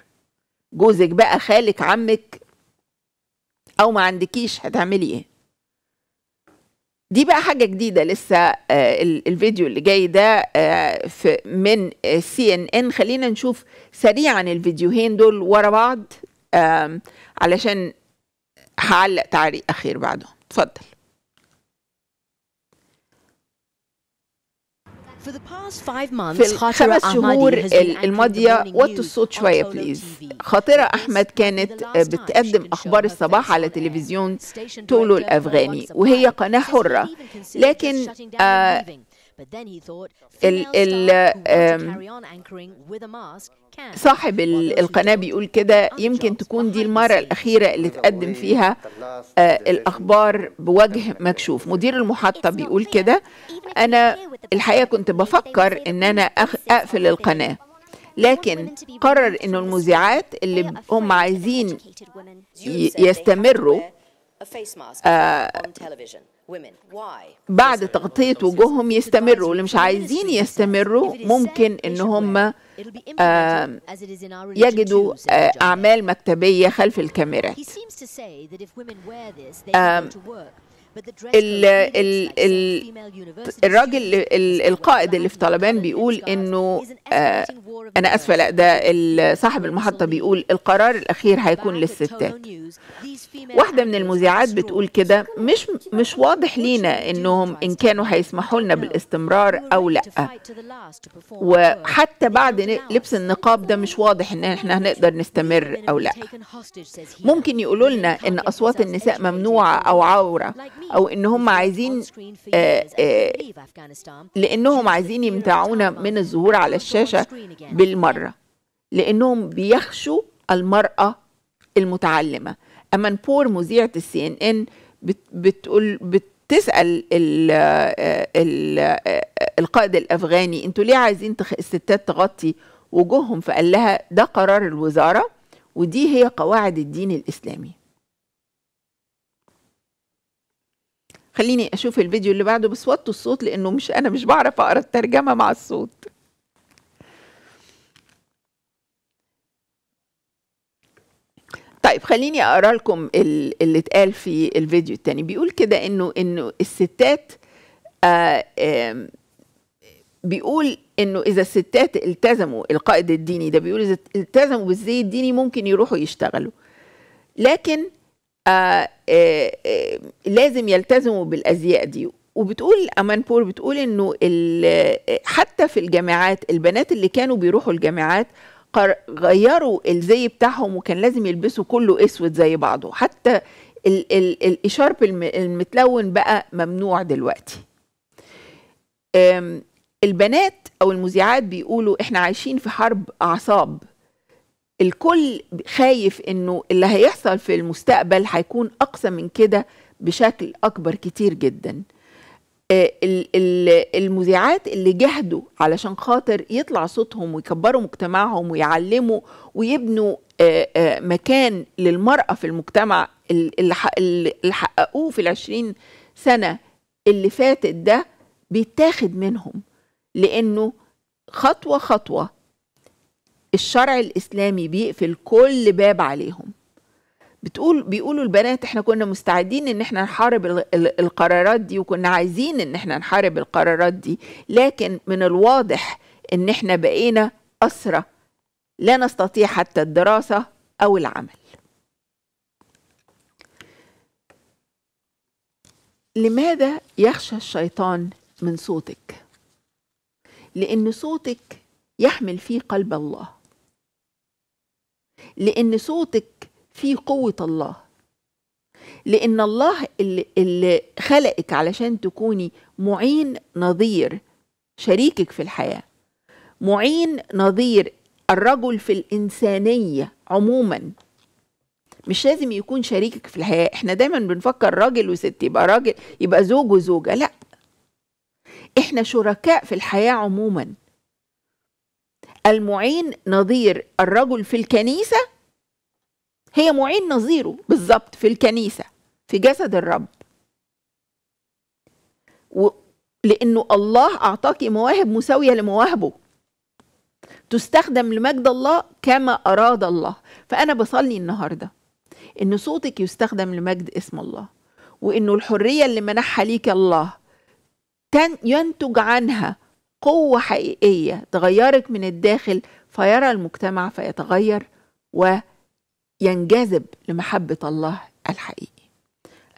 جوزك بقى خالك عمك او ما عندكيش هتعملي ايه دي بقى حاجه جديده لسه آه، الفيديو اللي جاي ده آه، من سي ان ان خلينا نشوف سريعا الفيديوهين دول ورا بعض علشان هعلق تعليق أخير بعده اتفضل في الخمس شهور الماضية وطوا الصوت شوية بليز خاطرة أحمد كانت بتقدم أخبار الصباح على تلفزيون تولو الأفغاني وهي قناة حرة لكن آه ال ال صاحب القناة بيقول كده يمكن تكون دي المرة الأخيرة اللي تقدم فيها آه، الأخبار بوجه مكشوف مدير المحطة بيقول كده أنا الحقيقة كنت بفكر إن أنا أقفل القناة لكن قرر إنه المذيعات اللي هم عايزين يستمروا آه بعد تغطية وجوههم يستمروا اللي مش عايزين يستمروا ممكن ان هم آه، يجدوا آه، أعمال مكتبية خلف الكاميرات ال ال ال الراجل القائد اللي في طالبان بيقول انه آه انا اسفه لا ده صاحب المحطه بيقول القرار الاخير هيكون للستات واحده من المذيعات بتقول كده مش مش واضح لينا انهم ان كانوا هيسمحوا لنا بالاستمرار او لا وحتى بعد لبس النقاب ده مش واضح ان احنا هنقدر نستمر او لا ممكن يقولوا لنا ان اصوات النساء ممنوعه او عوره او ان هم عايزين آآ آه، آآ آه، لانهم عايزين يمتعونا من الظهور على الشاشه بالمره لانهم بيخشوا المراه المتعلمه اما بور مذيعه السي ان ان بتقول بتسال الـ آه، الـ القائد الافغاني انتوا ليه عايزين الستات تغطي وجوههم فقال لها ده قرار الوزاره ودي هي قواعد الدين الاسلامي خليني اشوف الفيديو اللي بعده بس وطوا الصوت لانه مش انا مش بعرف اقرا الترجمه مع الصوت طيب خليني اقرا لكم اللي اتقال في الفيديو الثاني بيقول كده انه انه الستات آه، بيقول انه اذا الستات التزموا القائد الديني ده بيقول اذا التزموا بالزي الديني ممكن يروحوا يشتغلوا لكن آه، آه، آه، لازم يلتزموا بالازياء دي وبتقول امانبور بتقول انه حتى في الجامعات البنات اللي كانوا بيروحوا الجامعات غيروا الزي بتاعهم وكان لازم يلبسوا كله اسود زي بعضه حتى الاشارب المتلون بقى ممنوع دلوقتي البنات او المذيعات بيقولوا احنا عايشين في حرب اعصاب الكل خايف انه اللي هيحصل في المستقبل هيكون اقسى من كده بشكل اكبر كتير جدا آه، المذيعات اللي جهدوا علشان خاطر يطلع صوتهم ويكبروا مجتمعهم ويعلموا ويبنوا آه، آه، مكان للمرأة في المجتمع اللي حققوه في العشرين سنة اللي فاتت ده بيتاخد منهم لأنه خطوة خطوة الشرع الاسلامي بيقفل كل باب عليهم بتقول بيقولوا البنات احنا كنا مستعدين ان احنا نحارب القرارات دي وكنا عايزين ان احنا نحارب القرارات دي لكن من الواضح ان احنا بقينا اسرى لا نستطيع حتى الدراسه او العمل لماذا يخشى الشيطان من صوتك لان صوتك يحمل فيه قلب الله لأن صوتك فيه قوة الله لأن الله اللي, اللي خلقك علشان تكوني معين نظير شريكك في الحياة معين نظير الرجل في الإنسانية عموما مش لازم يكون شريكك في الحياة احنا دايما بنفكر راجل وست يبقى راجل يبقى زوج وزوجة لا احنا شركاء في الحياة عموما المعين نظير الرجل في الكنيسة هي معين نظيره بالظبط في الكنيسة في جسد الرب و لأنه الله أعطاكي مواهب مساوية لمواهبه تستخدم لمجد الله كما أراد الله فأنا بصلي النهاردة إن صوتك يستخدم لمجد اسم الله وإنه الحرية اللي منحها ليك الله ينتج عنها قوة حقيقية تغيرك من الداخل فيرى المجتمع فيتغير وينجذب لمحبة الله الحقيقي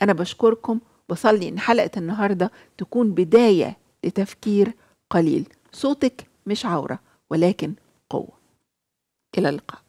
أنا بشكركم بصلي إن حلقة النهاردة تكون بداية لتفكير قليل صوتك مش عورة ولكن قوة إلى اللقاء